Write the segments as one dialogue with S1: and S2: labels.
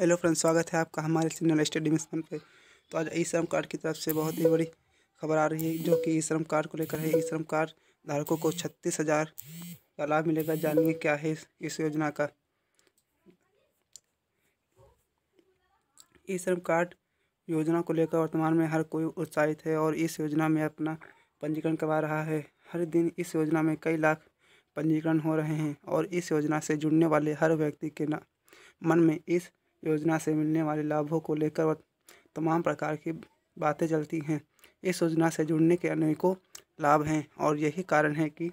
S1: hello friends स्वागत है आपका हमारे चैनल स्टडी मिशन पे तो आज ई श्रम कार्ड की तरफ से बहुत ही बड़ी खबर आ रही है जो कि ई श्रम कार्ड को लेकर है ई श्रम कार्ड धारकों को छत्तीस हज़ार का लाभ मिलेगा जानिए क्या है इस, इस योजना का ई श्रम कार्ड योजना को लेकर वर्तमान में हर कोई उत्साहित है और इस योजना में अपना पंजीकरण करवा रहा है हर दिन इस योजना में कई लाख पंजीकरण हो रहे हैं और इस योजना से जुड़ने वाले हर व्यक्ति के ना मन में इस योजना से मिलने वाले लाभों को लेकर तमाम प्रकार की बातें चलती हैं इस योजना से जुड़ने के अनेकों लाभ हैं और यही कारण है कि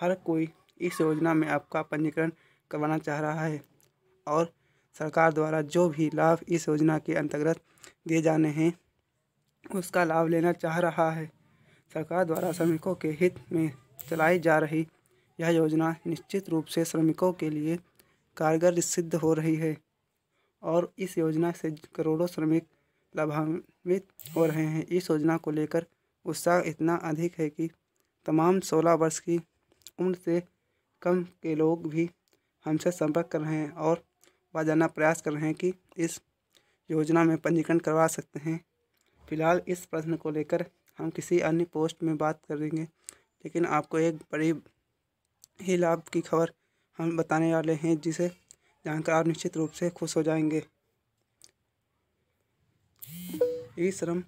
S1: हर कोई इस योजना में आपका पंजीकरण करवाना चाह रहा है और सरकार द्वारा जो भी लाभ इस योजना के अंतर्गत दिए जाने हैं उसका लाभ लेना चाह रहा है सरकार द्वारा श्रमिकों के हित में चलाई जा रही यह योजना निश्चित रूप से श्रमिकों के लिए कारगर सिद्ध हो रही है और इस योजना से करोड़ों श्रमिक लाभान्वित हो रहे हैं इस योजना को लेकर उत्साह इतना अधिक है कि तमाम सोलह वर्ष की उम्र से कम के लोग भी हमसे संपर्क कर रहे हैं और बाजाना प्रयास कर रहे हैं कि इस योजना में पंजीकरण करवा सकते हैं फिलहाल इस प्रश्न को लेकर हम किसी अन्य पोस्ट में बात करेंगे लेकिन आपको एक बड़ी ही लाभ की खबर हम बताने वाले हैं जिसे जानकर आप निश्चित रूप से खुश हो जाएंगे ई श्रम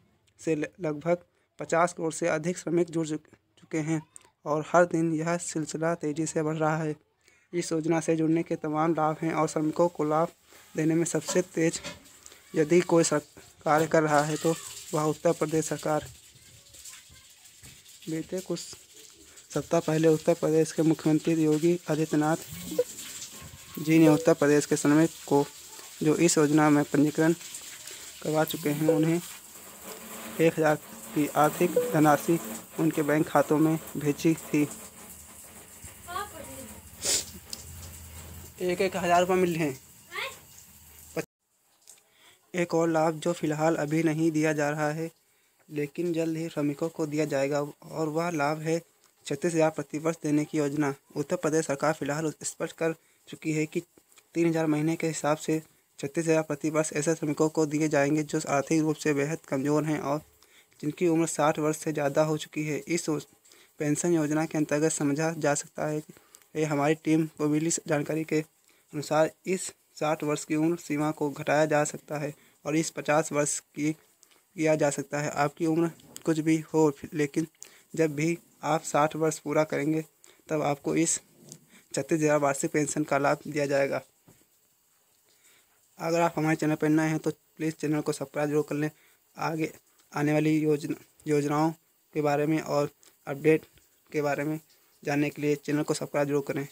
S1: से लगभग पचास करोड़ से अधिक श्रमिक जुड़ चुके हैं और हर दिन यह सिलसिला तेज़ी से बढ़ रहा है इस योजना से जुड़ने के तमाम लाभ हैं और श्रमिकों को लाभ देने में सबसे तेज यदि कोई कार्य कर रहा है तो वह उत्तर प्रदेश सरकार बीते कुछ सप्ताह पहले उत्तर प्रदेश के मुख्यमंत्री योगी आदित्यनाथ जी ने उत्तर प्रदेश के श्रमिक को जो इस योजना में पंजीकरण करवा चुके हैं उन्हें एक हज़ार की आर्थिक धनराशि उनके बैंक खातों में भेजी थी एक एक हज़ार रुपये मिले हैं एक और लाभ जो फिलहाल अभी नहीं दिया जा रहा है लेकिन जल्द ही श्रमिकों को दिया जाएगा और वह लाभ है छत्तीस हज़ार प्रतिवर्ष देने की योजना उत्तर प्रदेश सरकार फिलहाल स्पष्ट कर चुकी है कि तीन हजार महीने के हिसाब से छत्तीस हज़ार प्रति वर्ष ऐसे श्रमिकों को दिए जाएंगे जो आर्थिक रूप से बेहद कमज़ोर हैं और जिनकी उम्र साठ वर्ष से ज़्यादा हो चुकी है इस पेंशन योजना के अंतर्गत समझा जा सकता है कि ये हमारी टीम को मिली जानकारी के अनुसार इस साठ वर्ष की उम्र सीमा को घटाया जा सकता है और इस पचास वर्ष की किया जा सकता है आपकी उम्र कुछ भी हो लेकिन जब भी आप साठ वर्ष पूरा करेंगे तब आपको इस छत्तीस हज़ार वार्षिक पेंशन का लाभ दिया जाएगा अगर आप हमारे चैनल पर नए हैं तो प्लीज़ चैनल को सब्सक्राइब जरूर कर लें आगे आने वाली योजना योजनाओं के बारे में और अपडेट के बारे में जानने के लिए चैनल को सब्सक्राइब जरूर करें